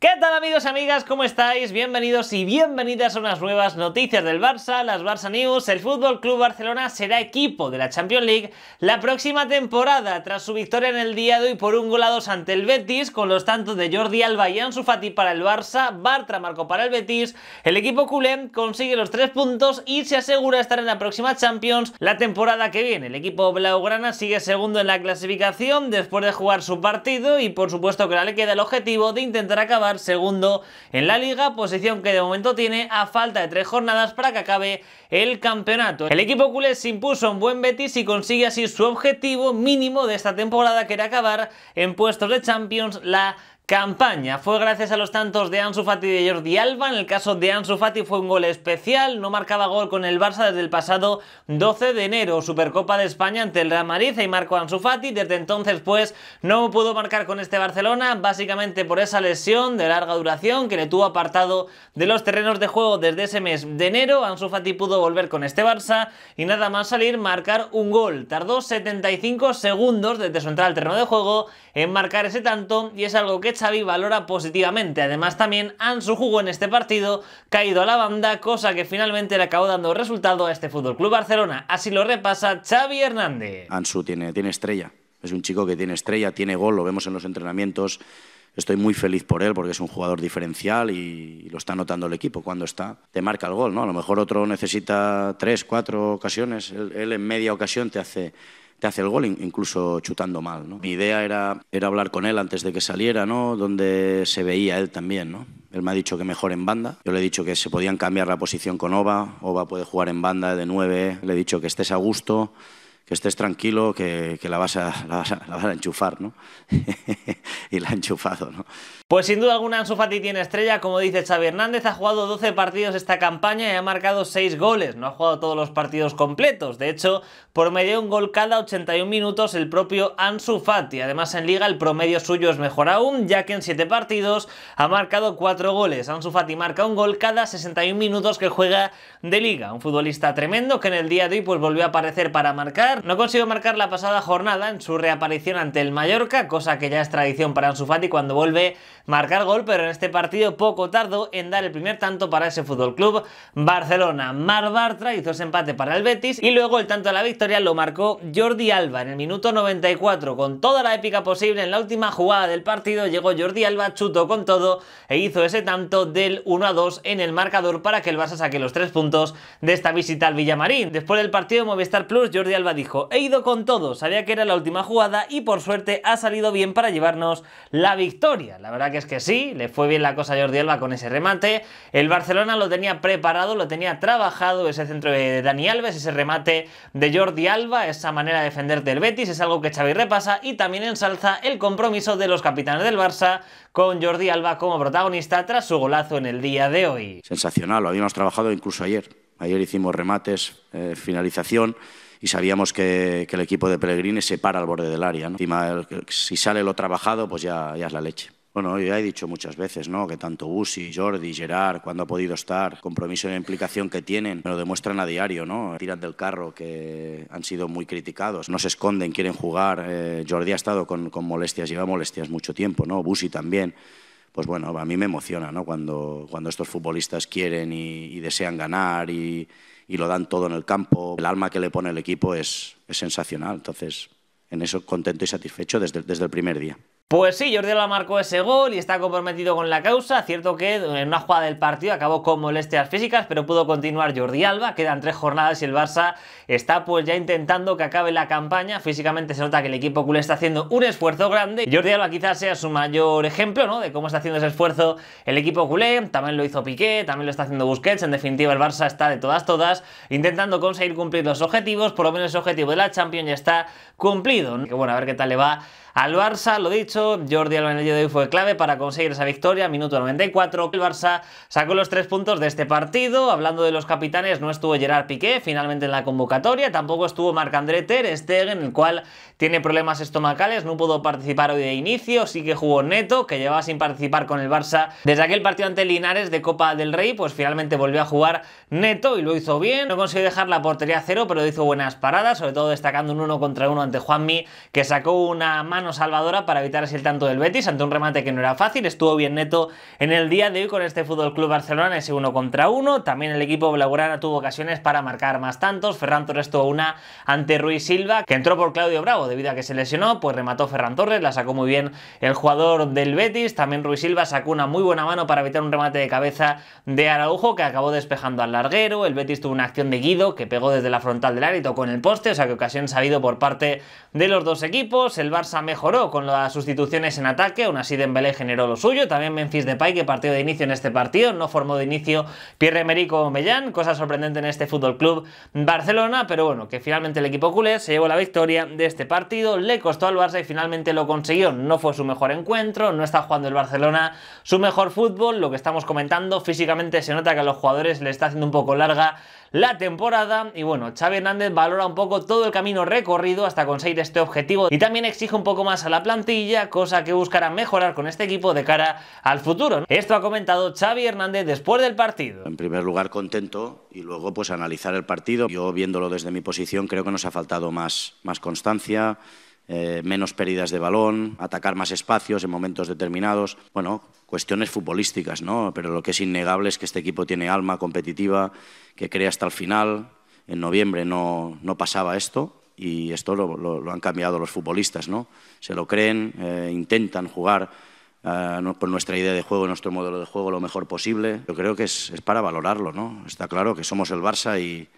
¿Qué tal amigos, amigas? ¿Cómo estáis? Bienvenidos y bienvenidas a unas nuevas noticias del Barça, las Barça News. El Fútbol Club Barcelona será equipo de la Champions League la próxima temporada tras su victoria en el día de hoy por un gol a dos ante el Betis con los tantos de Jordi Alba y Ansu Fati para el Barça, Bartra marcó para el Betis. El equipo culé consigue los tres puntos y se asegura estar en la próxima Champions la temporada que viene. El equipo blaugrana sigue segundo en la clasificación después de jugar su partido y por supuesto que ahora le queda el objetivo de intentar acabar segundo en la liga, posición que de momento tiene a falta de tres jornadas para que acabe el campeonato. El equipo culés se impuso en buen Betis y consigue así su objetivo mínimo de esta temporada que era acabar en puestos de Champions la campaña. Fue gracias a los tantos de Ansu Fati y de Jordi Alba. En el caso de Ansu Fati fue un gol especial, no marcaba gol con el Barça desde el pasado 12 de enero, Supercopa de España ante el Real Madrid y marcó Ansu Fati. Desde entonces pues no pudo marcar con este Barcelona, básicamente por esa lesión de larga duración que le tuvo apartado de los terrenos de juego desde ese mes de enero. Ansu Fati pudo volver con este Barça y nada más salir marcar un gol. Tardó 75 segundos desde su entrada al terreno de juego en marcar ese tanto y es algo que Xavi valora positivamente. Además también Ansu jugó en este partido, caído a la banda, cosa que finalmente le acabó dando resultado a este Fútbol Club Barcelona. Así lo repasa Xavi Hernández. Ansu tiene, tiene estrella, es un chico que tiene estrella, tiene gol, lo vemos en los entrenamientos. Estoy muy feliz por él porque es un jugador diferencial y lo está notando el equipo cuando está. Te marca el gol, ¿no? A lo mejor otro necesita tres, cuatro ocasiones, él, él en media ocasión te hace, te hace el gol, incluso chutando mal. ¿no? Mi idea era, era hablar con él antes de que saliera, ¿no? donde se veía él también. ¿no? Él me ha dicho que mejor en banda. Yo le he dicho que se podían cambiar la posición con Ova. Ova puede jugar en banda de 9. Le he dicho que estés a gusto que estés tranquilo, que, la, vas a, vas a, enchufar, ¿no? y la ha enchufado, ¿no? Pues sin duda alguna Ansu Fati tiene estrella, como dice Xavi Hernández, ha jugado 12 partidos esta campaña y ha marcado 6 goles, no ha jugado todos los partidos completos, de hecho, por de un gol cada 81 minutos el propio Ansu Fati, además en Liga el promedio suyo es mejor aún, ya que en 7 partidos ha marcado 4 goles, Ansu Fati marca un gol cada 61 minutos que juega de Liga, un futbolista tremendo que en el día de hoy pues volvió a aparecer para marcar, no consiguió marcar la pasada jornada en su reaparición ante el Mallorca, cosa que ya es tradición para Ansu Fati cuando vuelve a marcar gol, pero en este partido poco tardó en dar el primer tanto para ese Fútbol Club Barcelona. Mar Bartra hizo ese empate para el Betis y luego el tanto de la victoria lo marcó Jordi Alba en el minuto 94 con toda la épica posible en la última jugada del partido llegó Jordi Alba, chuto con todo e hizo ese tanto del 1 a 2 en el marcador para que el Barça saque los tres puntos de esta visita al Villamarín. Después del partido Movistar Plus, Jordi Alba dijo, he ido con todo, sabía que era la última jugada y por suerte ha salido bien para llevarnos la victoria. La verdad que es que sí, le fue bien la cosa a Jordi Alba con ese remate. El Barcelona lo tenía preparado, lo tenía trabajado, ese centro de Dani Alves, ese remate de Jordi Alba, esa manera de defender del Betis, es algo que Xavi repasa y también ensalza el compromiso de los capitanes del Barça con Jordi Alba como protagonista tras su golazo en el día de hoy. Sensacional, lo habíamos trabajado incluso ayer. Ayer hicimos remates, eh, finalización y sabíamos que, el equipo de Pellegrini se para al borde del área. ¿no? si sale lo trabajado, pues ya, ya es la leche. Bueno, ya he dicho muchas veces, ¿no? Que tanto Busi, Jordi, Gerard, cuando ha podido estar, compromiso y implicación que tienen, lo demuestran a diario, ¿no? Tiran del carro, que han sido muy criticados, no se esconden, quieren jugar. Eh, Jordi ha estado con, con molestias, lleva molestias mucho tiempo, ¿no? Busi también pues bueno, a mí me emociona ¿no? cuando, estos futbolistas quieren y, desean ganar y, lo dan todo en el campo. El alma que le pone el equipo es, sensacional. Entonces, en eso contento y satisfecho desde el primer día. Pues sí, Jordi Alba marcó ese gol y está comprometido con la causa. Cierto que en una jugada del partido acabó con molestias físicas, pero pudo continuar Jordi Alba. Quedan tres jornadas y el Barça está pues ya intentando que acabe la campaña. Físicamente se nota que el equipo culé está haciendo un esfuerzo grande. Jordi Alba quizás sea su mayor ejemplo, ¿no? De cómo está haciendo ese esfuerzo el equipo culé. También lo hizo Piqué, también lo está haciendo Busquets. En definitiva, el Barça está de todas todas intentando conseguir cumplir los objetivos. Por lo menos el objetivo de la Champions ya está cumplido. Que bueno, a ver qué tal le va al Barça. Lo dicho, Jordi Alba en el día de hoy fue clave para conseguir esa victoria, minuto 94. El Barça sacó los tres puntos de este partido. Hablando de los capitanes, no estuvo Gerard Piqué finalmente en la convocatoria, tampoco estuvo Marc-André Ter Stegen, el cual tiene problemas estomacales, no pudo participar hoy de inicio, sí que jugó Neto, que llevaba sin participar con el Barça desde aquel partido ante Linares de Copa del Rey, pues finalmente volvió a jugar Neto y lo hizo bien. No consiguió dejar la portería a cero, pero hizo buenas paradas, sobre todo destacando un uno contra uno ante Juanmi, que sacó una mano salvadora para evitar el tanto del Betis ante un remate que no era fácil. Estuvo bien neto en el día de hoy con este Fútbol Club Barcelona, ese uno contra uno. También el equipo blaugrana tuvo ocasiones para marcar más tantos. Ferran Torres tuvo una ante Ruiz Silva, que entró por Claudio Bravo debido a que se lesionó, pues remató Ferran Torres, la sacó muy bien el jugador del Betis. También Ruiz Silva sacó una muy buena mano para evitar un remate de cabeza de Araujo, que acabó despejando al larguero. El Betis tuvo una acción de Guido, que pegó desde la frontal del área y el poste, o sea que ocasión sabido por parte de los dos equipos. El Barça mejoró con la sustitución instituciones en ataque, aún así Dembélé generó lo suyo, también Memphis Depay que partió de inicio en este partido, no formó de inicio Pierre-Emerick Mellán, cosa sorprendente en este Fútbol Club Barcelona, pero bueno, que finalmente el equipo culé se llevó la victoria de este partido, le costó al Barça y finalmente lo consiguió, no fue su mejor encuentro, no está jugando el Barcelona su mejor fútbol, lo que estamos comentando, físicamente se nota que a los jugadores le está haciendo un poco larga la temporada. Y bueno, Xavi Hernández valora un poco todo el camino recorrido hasta conseguir este objetivo y también exige un poco más a la plantilla, cosa que buscará mejorar con este equipo de cara al futuro. Esto ha comentado Xavi Hernández después del partido. En primer lugar, contento y luego pues analizar el partido. Yo viéndolo desde mi posición creo que nos ha faltado más, más constancia, eh, menos pérdidas de balón, atacar más espacios en momentos determinados. Bueno, cuestiones futbolísticas, ¿no? Pero lo que es innegable es que este equipo tiene alma competitiva, que cree hasta el final. En noviembre no, pasaba esto y esto lo, han cambiado los futbolistas, ¿no? Se lo creen, eh, intentan jugar ...por eh, nuestra idea de juego, nuestro modelo de juego lo mejor posible. Yo creo que es, es para valorarlo, ¿no? Está claro que somos el Barça y,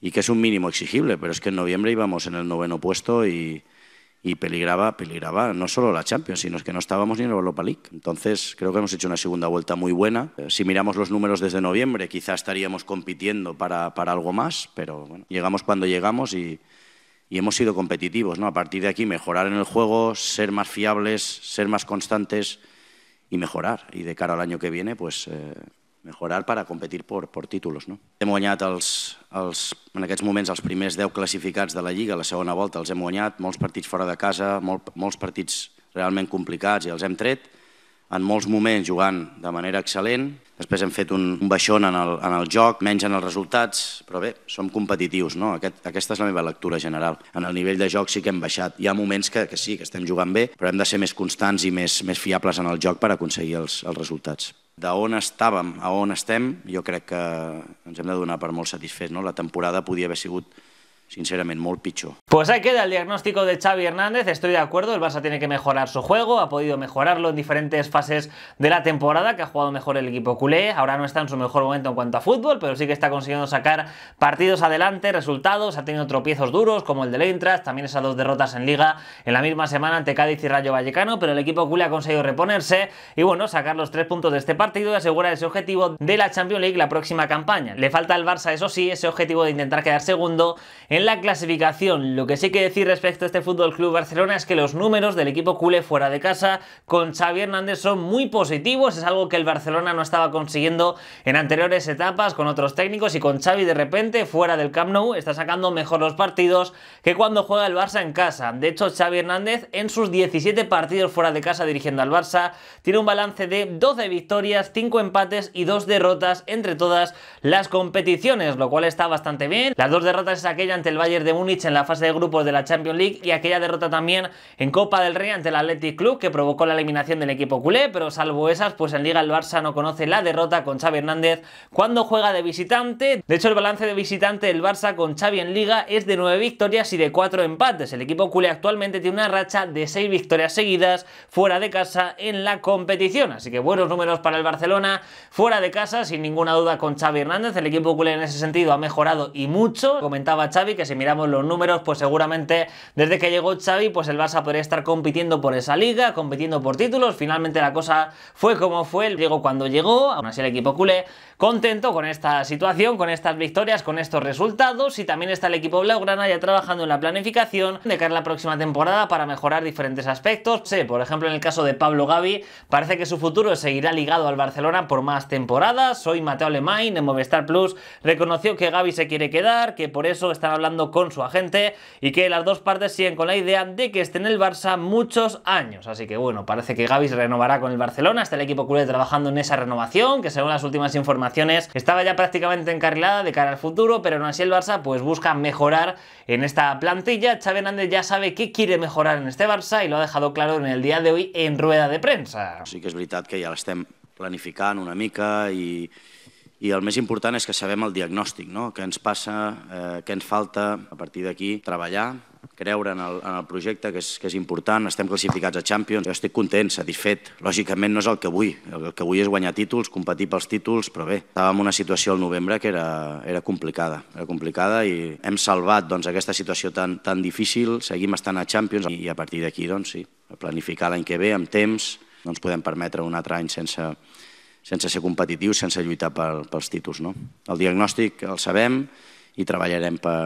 y que es un mínimo exigible, pero es que en noviembre íbamos en el noveno puesto y, y peligraba, peligraba no solo la Champions, sino que no estábamos ni en la Europa League. Entonces, creo que hemos hecho una segunda vuelta muy buena. Eh, si miramos los números desde noviembre, quizá estaríamos compitiendo para, para algo más, pero llegamos cuando llegamos y, hemos sido competitivos. ¿no? A partir de aquí, mejorar en el juego, ser más fiables, ser más constantes y mejorar. Y de cara al año que viene, pues... Eh, mejorar para competir por, por títols. No? Hem guanyat els, els, en aquests moments els primers 10 classificats de la Lliga, la segona volta els hem guanyat, molts partits fora de casa, molt, molts partits realment complicats i els hem tret, en molts moments jugant de manera excel·lent, després hem fet un, un baixón en el, en el joc, menys en els resultats, però bé, som competitius, no? Aquest, aquesta és la meva lectura general. En el nivell de joc sí que hem baixat. Hi ha moments que, que sí, que estem jugant bé, però hem de ser més constants i més, més fiables en el joc per aconseguir els, els resultats de on estàvem a on estem, jo crec que ens hem de donar per molt satisfets. No? La temporada podia haver sigut ...sinceramente muy picho. Pues ahí queda el diagnóstico de Xavi Hernández, estoy de acuerdo, el Barça tiene que mejorar su juego, ha podido mejorarlo en diferentes fases de la temporada, que ha jugado mejor el equipo culé, ahora no está en su mejor momento en cuanto a fútbol, pero sí que está consiguiendo sacar partidos adelante, resultados, ha tenido tropiezos duros como el del Eintracht, también esas dos derrotas en Liga en la misma semana ante Cádiz y Rayo Vallecano, pero el equipo culé ha conseguido reponerse y bueno, sacar los tres puntos de este partido y asegurar ese objetivo de la Champions League la próxima campaña. Le falta al Barça, eso sí, ese objetivo de intentar quedar segundo en la clasificación, lo que sí que decir respecto a este Fútbol Club Barcelona es que los números del equipo culé fuera de casa con Xavi Hernández son muy positivos, es algo que el Barcelona no estaba consiguiendo en anteriores etapas con otros técnicos y con Xavi de repente fuera del Camp Nou está sacando mejor los partidos que cuando juega el Barça en casa. De hecho, Xavi Hernández en sus 17 partidos fuera de casa dirigiendo al Barça tiene un balance de 12 victorias, 5 empates y 2 derrotas entre todas las competiciones, lo cual está bastante bien. Las dos derrotas es aquella el Bayern de Múnich en la fase de grupos de la Champions League y aquella derrota también en Copa del Rey ante el Athletic Club que provocó la eliminación del equipo culé, pero salvo esas, pues en Liga el Barça no conoce la derrota con Xavi Hernández cuando juega de visitante. De hecho, el balance de visitante del Barça con Xavi en Liga es de 9 victorias y de 4 empates. El equipo culé actualmente tiene una racha de 6 victorias seguidas fuera de casa en la competición, así que buenos números para el Barcelona fuera de casa, sin ninguna duda con Xavi Hernández. El equipo culé en ese sentido ha mejorado y mucho. Comentaba Xavi que si miramos los números, pues seguramente desde que llegó Xavi, pues el Barça podría estar compitiendo por esa liga, compitiendo por títulos. Finalmente la cosa fue como fue, el llegó cuando llegó, aún así el equipo culé contento con esta situación, con estas victorias, con estos resultados y también está el equipo blaugrana ya trabajando en la planificación de cara a la próxima temporada para mejorar diferentes aspectos. Sí, por ejemplo, en el caso de Pablo Gavi, parece que su futuro seguirá ligado al Barcelona por más temporadas. Soy Mateo Alemán en Movistar Plus reconoció que Gavi se quiere quedar, que por eso están hablando con su agente y que las dos partes siguen con la idea de que esté en el Barça muchos años. Así que bueno, parece que Gavis renovará con el Barcelona, está el equipo culé trabajando en esa renovación, que según las últimas informaciones estaba ya prácticamente encarrilada de cara al futuro, pero aún así el Barça pues busca mejorar en esta plantilla. Xavi Hernández ya sabe qué quiere mejorar en este Barça y lo ha dejado claro en el día de hoy en rueda de Prensa. Sí que es verdad que ya lo estén planificando una mica y... I el més important és que sabem el diagnòstic, no? què ens passa, eh, què ens falta, a partir d'aquí treballar, creure en el, en el projecte, que és, que és important, estem classificats a Champions, jo estic content, satisfet. Lògicament no és el que vull, el que vull és guanyar títols, competir pels títols, però bé, estàvem en una situació al novembre que era, era complicada, era complicada i hem salvat doncs, aquesta situació tan, tan difícil, seguim estant a Champions i, i a partir d'aquí, doncs sí, planificar l'any que ve amb temps, no ens podem permetre un altre any sense, sense ser competitius, sense lluitar pels títols. No? El diagnòstic el sabem i treballarem per,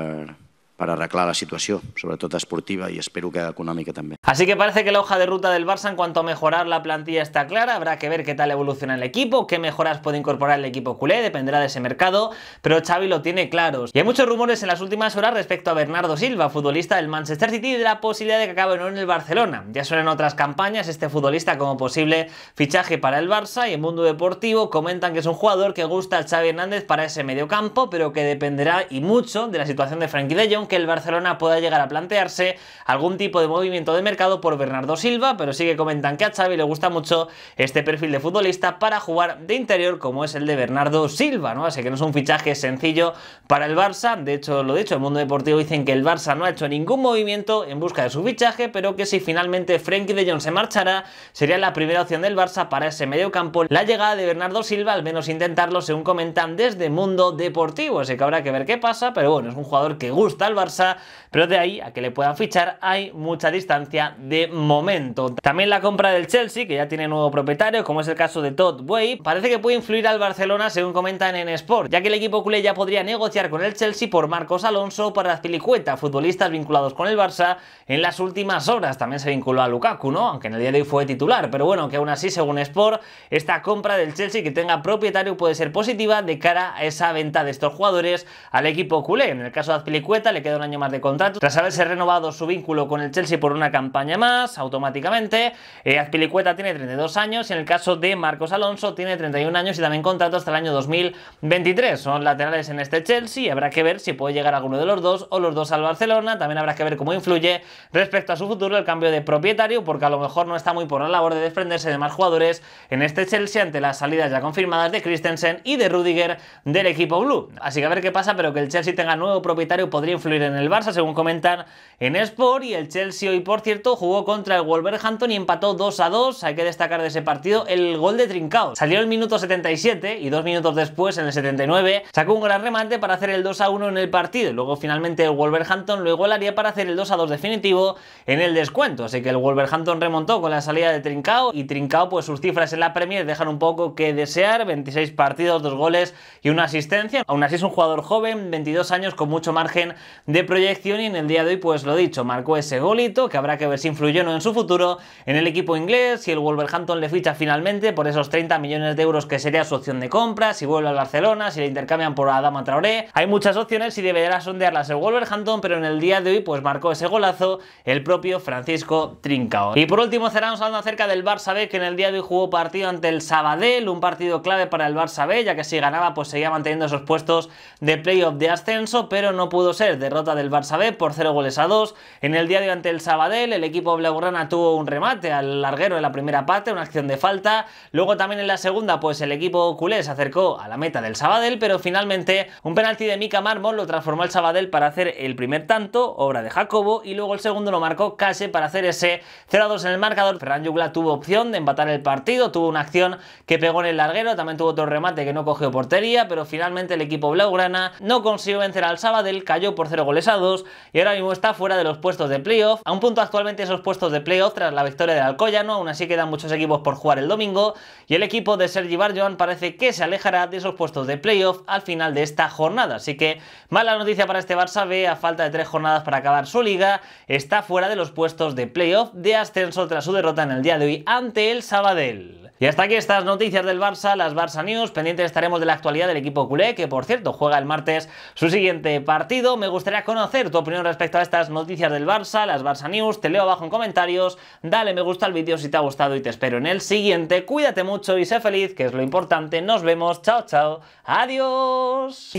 para arreglar la situación, sobre todo esportiva y espero que económica también. Así que parece que la hoja de ruta del Barça en cuanto a mejorar la plantilla está clara, habrá que ver qué tal evoluciona el equipo, qué mejoras puede incorporar el equipo culé, dependerá de ese mercado, pero Xavi lo tiene claro. Y hay muchos rumores en las últimas horas respecto a Bernardo Silva, futbolista del Manchester City y de la posibilidad de que acabe en el Barcelona. Ya suenan otras campañas este futbolista como posible fichaje para el Barça y en Mundo Deportivo comentan que es un jugador que gusta a Xavi Hernández para ese mediocampo, pero que dependerá y mucho de la situación de Frankie de Jong que el Barcelona pueda llegar a plantearse algún tipo de movimiento de mercado por Bernardo Silva, pero sí que comentan que a Xavi le gusta mucho este perfil de futbolista para jugar de interior como es el de Bernardo Silva, ¿no? Así que no es un fichaje sencillo para el Barça, de hecho lo dicho, el mundo deportivo dicen que el Barça no ha hecho ningún movimiento en busca de su fichaje, pero que si finalmente Frenkie de Jong se marchará, sería la primera opción del Barça para ese mediocampo. La llegada de Bernardo Silva, al menos intentarlo, según comentan desde Mundo Deportivo, así que habrá que ver qué pasa, pero bueno, es un jugador que gusta al Barça, pero de ahí a que le puedan fichar hay mucha distancia de momento. También la compra del Chelsea, que ya tiene nuevo propietario, como es el caso de Todd Way, parece que puede influir al Barcelona según comentan en Sport, ya que el equipo culé ya podría negociar con el Chelsea por Marcos Alonso para Azpilicueta, futbolistas vinculados con el Barça en las últimas horas. También se vinculó a Lukaku, ¿no? Aunque en el día de hoy fue titular, pero bueno, que aún así, según Sport, esta compra del Chelsea que tenga propietario puede ser positiva de cara a esa venta de estos jugadores al equipo culé. En el caso de Azpilicueta le queda un año más de contrato. Tras haberse renovado su vínculo con el Chelsea por una campaña más, automáticamente, eh, Azpilicueta tiene 32 años y en el caso de Marcos Alonso tiene 31 años y también contrato hasta el año 2023. Son laterales en este Chelsea y habrá que ver si puede llegar alguno de los dos o los dos al Barcelona. También habrá que ver cómo influye respecto a su futuro el cambio de propietario, porque a lo mejor no está muy por la labor de desprenderse de más jugadores en este Chelsea ante las salidas ya confirmadas de Christensen y de Rudiger del equipo blue. Así que a ver qué pasa, pero que el Chelsea tenga nuevo propietario podría influir en el Barça, según comentan en Sport. Y el Chelsea hoy, por cierto, jugó contra el Wolverhampton y empató 2 a 2. Hay que destacar de ese partido el gol de Trincao. Salió el minuto 77 y dos minutos después, en el 79, sacó un gran remate para hacer el 2 a 1 en el partido. Luego, finalmente, el Wolverhampton lo igualaría para hacer el 2 a 2 definitivo en el descuento. Así que el Wolverhampton remontó con la salida de Trincao y Trincao, pues sus cifras en la Premier dejan un poco que desear. 26 partidos, dos goles y una asistencia. Aún así es un jugador joven, 22 años, con mucho margen de proyección y en el día de hoy, pues lo dicho, marcó ese golito que habrá que ver si influyó o no en su futuro en el equipo inglés, si el Wolverhampton le ficha finalmente por esos 30 millones de euros que sería su opción de compra, si vuelve al Barcelona, si le intercambian por Adama Traoré, hay muchas opciones y deberá sondearlas el Wolverhampton, pero en el día de hoy pues marcó ese golazo el propio Francisco Trincao. Y por último cerramos hablando acerca del Barça B que en el día de hoy jugó partido ante el Sabadell, un partido clave para el Barça B ya que si ganaba pues seguía manteniendo esos puestos de playoff de ascenso, pero no pudo ser. De derrota del Barça B por 0 goles a 2. En el día de ante el Sabadell, el equipo blaugrana tuvo un remate al larguero en la primera parte, una acción de falta. Luego también en la segunda, pues el equipo culé se acercó a la meta del Sabadell, pero finalmente un penalti de Mika Marmol lo transformó el Sabadell para hacer el primer tanto, obra de Jacobo, y luego el segundo lo marcó Case para hacer ese 0-2 en el marcador. Ferran Jugla tuvo opción de empatar el partido, tuvo una acción que pegó en el larguero, también tuvo otro remate que no cogió portería, pero finalmente el equipo blaugrana no consiguió vencer al Sabadell, cayó por 0 golesados y ahora mismo está fuera de los puestos de playoff. A un punto actualmente esos puestos de playoff tras la victoria del Alcoyano, aún así quedan muchos equipos por jugar el domingo y el equipo de Sergi Barjuan parece que se alejará de esos puestos de playoff al final de esta jornada. Así que mala noticia para este Barça B, a falta de tres jornadas para acabar su liga, está fuera de los puestos de playoff de ascenso tras su derrota en el día de hoy ante el Sabadell. Y hasta aquí estas noticias del Barça, las Barça News. Pendientes estaremos de la actualidad del equipo culé, que por cierto juega el martes su siguiente partido. Me gustaría conocer tu opinión respecto a estas noticias del Barça, las Barça News. Te leo abajo en comentarios. Dale me gusta al vídeo si te ha gustado y te espero en el siguiente. Cuídate mucho y sé feliz, que es lo importante. Nos vemos. Chao, chao. Adiós.